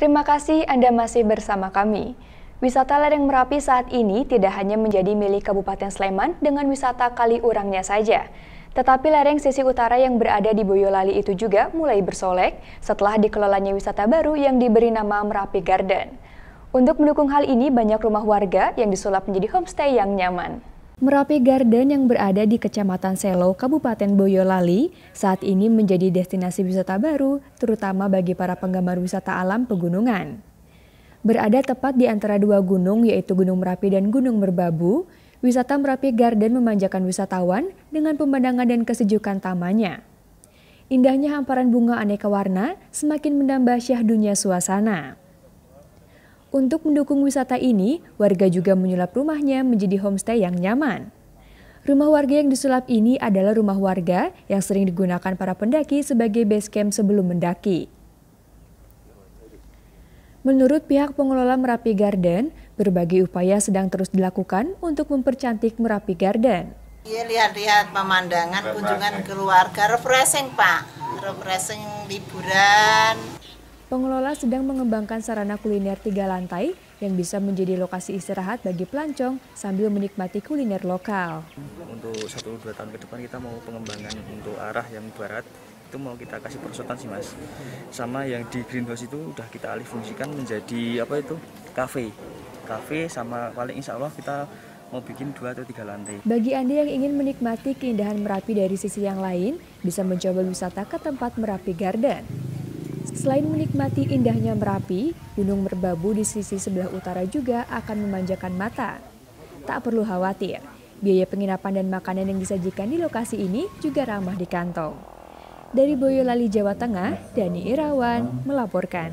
Terima kasih Anda masih bersama kami. Wisata lereng Merapi saat ini tidak hanya menjadi milik Kabupaten Sleman dengan wisata kali urangnya saja, tetapi lereng sisi utara yang berada di Boyolali itu juga mulai bersolek setelah dikelolanya wisata baru yang diberi nama Merapi Garden. Untuk mendukung hal ini, banyak rumah warga yang disulap menjadi homestay yang nyaman. Merapi Garden yang berada di Kecamatan Selo, Kabupaten Boyolali, saat ini menjadi destinasi wisata baru, terutama bagi para penggemar wisata alam pegunungan. Berada tepat di antara dua gunung, yaitu Gunung Merapi dan Gunung Merbabu, wisata Merapi Garden memanjakan wisatawan dengan pemandangan dan kesejukan tamannya. Indahnya hamparan bunga aneka warna semakin menambah syahdunya suasana. Untuk mendukung wisata ini, warga juga menyulap rumahnya menjadi homestay yang nyaman. Rumah warga yang disulap ini adalah rumah warga yang sering digunakan para pendaki sebagai base camp sebelum mendaki. Menurut pihak pengelola Merapi Garden, berbagai upaya sedang terus dilakukan untuk mempercantik Merapi Garden. Iya, lihat-lihat pemandangan, kunjungan keluarga, refreshing Pak, refreshing liburan pengelola sedang mengembangkan sarana kuliner tiga lantai yang bisa menjadi lokasi istirahat bagi pelancong sambil menikmati kuliner lokal. Untuk satu dua tahun ke depan kita mau pengembangan untuk arah yang barat itu mau kita kasih persotan sih mas sama yang di greenhouse itu udah kita alih fungsikan menjadi apa itu kafe kafe sama paling insya Allah kita mau bikin dua atau tiga lantai. Bagi Anda yang ingin menikmati keindahan Merapi dari sisi yang lain, bisa mencoba wisata ke tempat Merapi Garden. Selain menikmati indahnya Merapi, Gunung Merbabu di sisi sebelah utara juga akan memanjakan mata. Tak perlu khawatir, biaya penginapan dan makanan yang disajikan di lokasi ini juga ramah di kantong. Dari Boyolali, Jawa Tengah, Dani Irawan melaporkan.